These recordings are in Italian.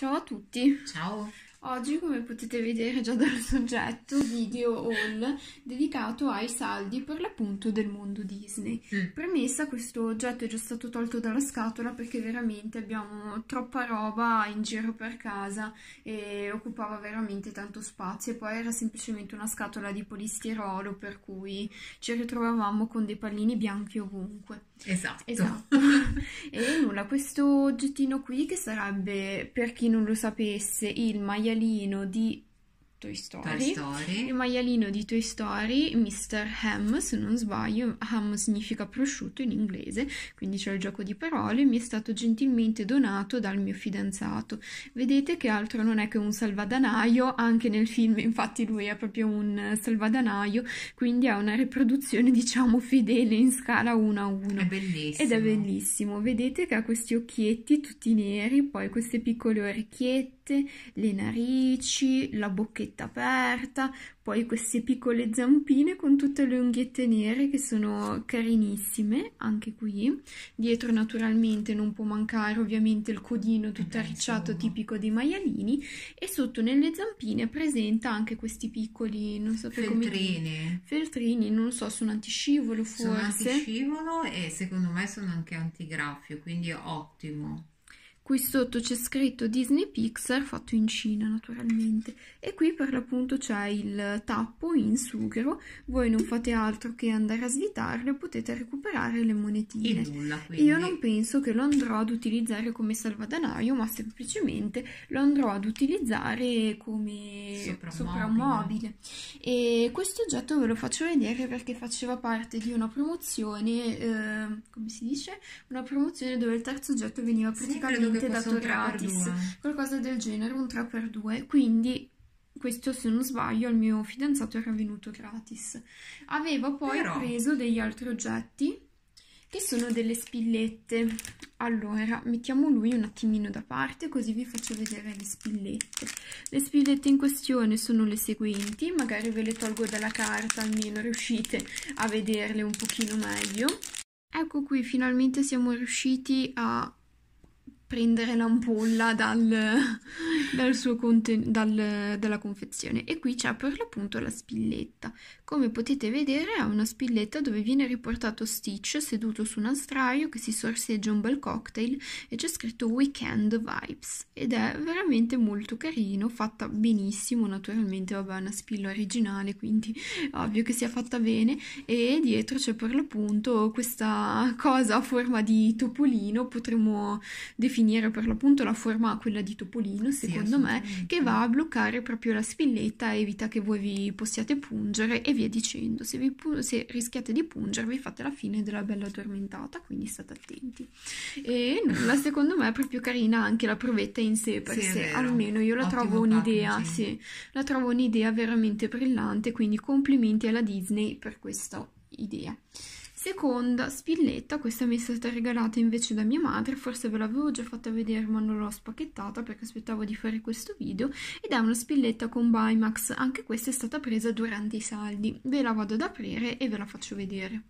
Ciao a tutti. Ciao. Oggi, come potete vedere già dal soggetto, video haul dedicato ai saldi per l'appunto del mondo Disney. Mm. Premessa, questo oggetto è già stato tolto dalla scatola perché veramente abbiamo troppa roba in giro per casa e occupava veramente tanto spazio e poi era semplicemente una scatola di polistirolo per cui ci ritrovavamo con dei pallini bianchi ovunque. Esatto. esatto. e nulla, questo oggettino qui che sarebbe, per chi non lo sapesse, il maiale maialino di Toy Story, Toy Story. Il maialino di Toy Story, Mr. Ham, se non sbaglio, ham significa prosciutto in inglese, quindi c'è il gioco di parole, mi è stato gentilmente donato dal mio fidanzato. Vedete che altro non è che un salvadanaio, anche nel film infatti lui è proprio un salvadanaio, quindi ha una riproduzione diciamo fedele in scala 1 a 1. È bellissimo. Ed è bellissimo, vedete che ha questi occhietti tutti neri, poi queste piccole orecchiette teste, le narici, la bocchetta aperta, poi queste piccole zampine con tutte le unghiette nere che sono carinissime, anche qui. Dietro naturalmente non può mancare ovviamente il codino tutto arricciato tipico dei maialini e sotto nelle zampine presenta anche questi piccoli, non so feltrini. feltrini, non so, sono antiscivolo forse. Sono antiscivolo e secondo me sono anche antigraffio, quindi ottimo qui sotto c'è scritto Disney Pixar fatto in Cina naturalmente e qui per l'appunto c'è il tappo in sughero voi non fate altro che andare a svitarlo e potete recuperare le monetine nulla, io non penso che lo andrò ad utilizzare come salvadanaio ma semplicemente lo andrò ad utilizzare come soprammobile, e questo oggetto ve lo faccio vedere perché faceva parte di una promozione eh, come si dice? una promozione dove il terzo oggetto veniva praticamente gratuitamente dato gratis, qualcosa del genere, un 3 per 2 quindi questo se non sbaglio al mio fidanzato era venuto gratis. Avevo poi Però... preso degli altri oggetti che sono delle spillette. Allora, mettiamo lui un attimino da parte così vi faccio vedere le spillette. Le spillette in questione sono le seguenti, magari ve le tolgo dalla carta almeno riuscite a vederle un pochino meglio. Ecco qui, finalmente siamo riusciti a prendere l'ampolla dal, dal suo conten- dal, dalla confezione e qui c'è per l'appunto la spilletta come potete vedere è una spilletta dove viene riportato Stitch seduto su un astraio che si sorseggia un bel cocktail e c'è scritto weekend vibes ed è veramente molto carino fatta benissimo naturalmente vabbè è una spilla originale quindi ovvio che sia fatta bene e dietro c'è per l'appunto questa cosa a forma di topolino potremmo definire definire per l'appunto la forma quella di Topolino, sì, secondo me, che va a bloccare proprio la spilletta, evita che voi vi possiate pungere e via dicendo. Se, vi pu- se rischiate di pungervi fate la fine della bella addormentata, quindi state attenti. E nulla, secondo me è proprio carina anche la provetta in sé per sì, sé, almeno io la Ottimo trovo un'idea, sì, la trovo un'idea veramente brillante, quindi complimenti alla Disney per questa idea. Seconda spilletta, questa mi è stata regalata invece da mia madre, forse ve l'avevo già fatta vedere ma non l'ho spacchettata perché aspettavo di fare questo video ed è una spilletta con Bimax, anche questa è stata presa durante i saldi, ve la vado ad aprire e ve la faccio vedere.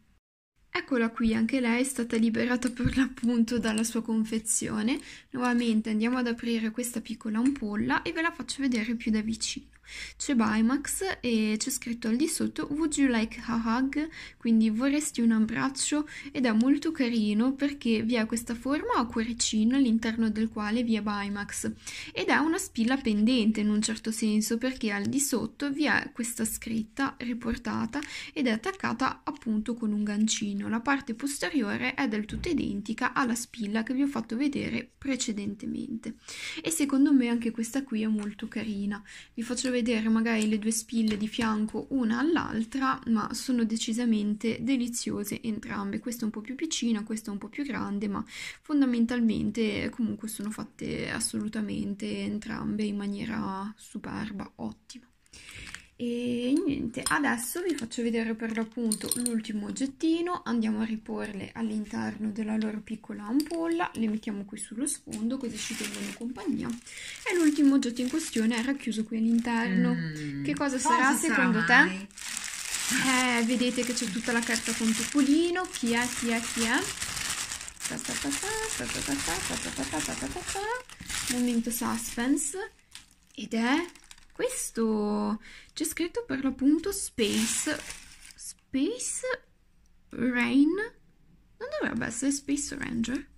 Eccola qui, anche lei è stata liberata per l'appunto dalla sua confezione. Nuovamente andiamo ad aprire questa piccola ampolla e ve la faccio vedere più da vicino. C'è Baymax e c'è scritto al di sotto Would you like a hug? Quindi vorresti un abbraccio ed è molto carino perché vi è questa forma a cuoricino all'interno del quale vi è Baymax ed è una spilla pendente in un certo senso perché al di sotto vi è questa scritta riportata ed è attaccata appunto con un gancino. La parte posteriore è del tutto identica alla spilla che vi ho fatto vedere precedentemente e secondo me anche questa qui è molto carina. Vi faccio vedere vedere magari le due spille di fianco una all'altra, ma sono decisamente deliziose entrambe. Questa è un po' più piccina, questa è un po' più grande, ma fondamentalmente eh, comunque sono fatte assolutamente entrambe in maniera superba, ottima e niente adesso vi faccio vedere per l'appunto l'ultimo oggettino andiamo a riporle all'interno della loro piccola ampolla le mettiamo qui sullo sfondo così ci tengono compagnia e l'ultimo oggetto in questione è racchiuso qui all'interno mm, che cosa, cosa sarà, sarà secondo mai? te? Eh, vedete che c'è tutta la carta con Topolino chi è chi è chi è momento suspense ed è questo c'è scritto per l'appunto Space Space Rain non dovrebbe essere Space Ranger?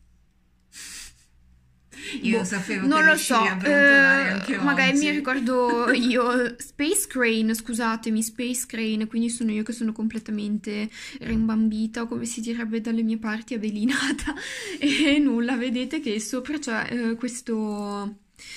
Io boh, sapevo non lo so, eh, magari mi ricordo io Space Crane, scusatemi, Space Crane, quindi sono io che sono completamente rimbambita, come si direbbe dalle mie parti, avvelinata e nulla, vedete che sopra c'è eh, questo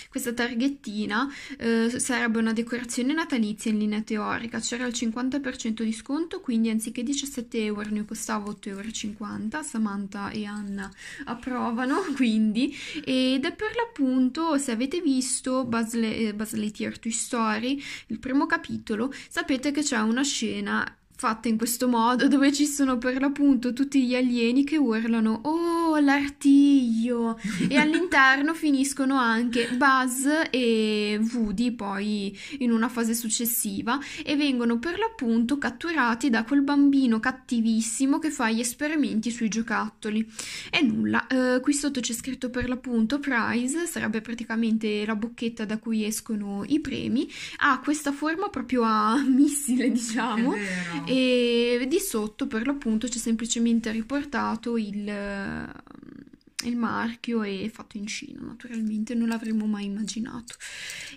questa targhettina eh, sarebbe una decorazione natalizia in linea teorica, c'era il 50% di sconto, quindi anziché 17 euro ne costava 8,50 euro, Samantha e Anna approvano quindi, ed è per l'appunto, se avete visto Buzz, Le- Buzz Toy Story, il primo capitolo, sapete che c'è una scena fatta in questo modo, dove ci sono per l'appunto tutti gli alieni che urlano Oh, l'artiglio! e all'interno finiscono anche Buzz e Woody, poi in una fase successiva, e vengono per l'appunto catturati da quel bambino cattivissimo che fa gli esperimenti sui giocattoli. E nulla, eh, qui sotto c'è scritto per l'appunto prize, sarebbe praticamente la bocchetta da cui escono i premi, ha questa forma proprio a missile, diciamo e di sotto per l'appunto c'è semplicemente riportato il il marchio e fatto in Cina, naturalmente non l'avremmo mai immaginato.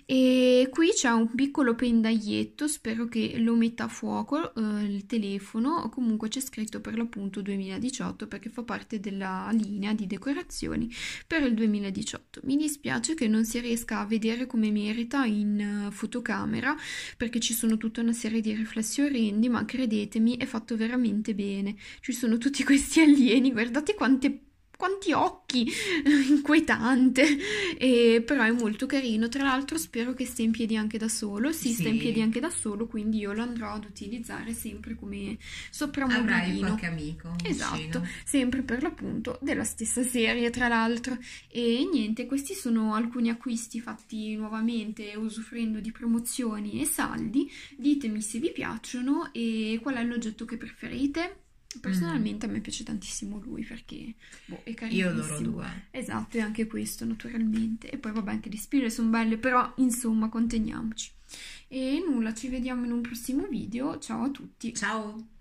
E qui c'è un piccolo pendaglietto, spero che lo metta a fuoco eh, il telefono, comunque c'è scritto per l'appunto 2018 perché fa parte della linea di decorazioni per il 2018. Mi dispiace che non si riesca a vedere come merita in uh, fotocamera perché ci sono tutta una serie di riflessi orrendi, ma credetemi è fatto veramente bene. Ci sono tutti questi alieni, guardate quante quanti occhi, inquietante, e, però è molto carino. Tra l'altro spero che stia in piedi anche da solo, sì, sì. sta in piedi anche da solo, quindi io lo andrò ad utilizzare sempre come soprammobile. Avrai qualche amico. Esatto, vicino. sempre per l'appunto della stessa serie tra l'altro. E niente, questi sono alcuni acquisti fatti nuovamente usufruendo di promozioni e saldi. Ditemi se vi piacciono e qual è l'oggetto che preferite. Personalmente mm. a me piace tantissimo lui perché boh, è carino. Io loro due. Esatto, e anche questo naturalmente. E poi vabbè anche le spine sono belle, però insomma conteniamoci. E nulla, ci vediamo in un prossimo video. Ciao a tutti. Ciao.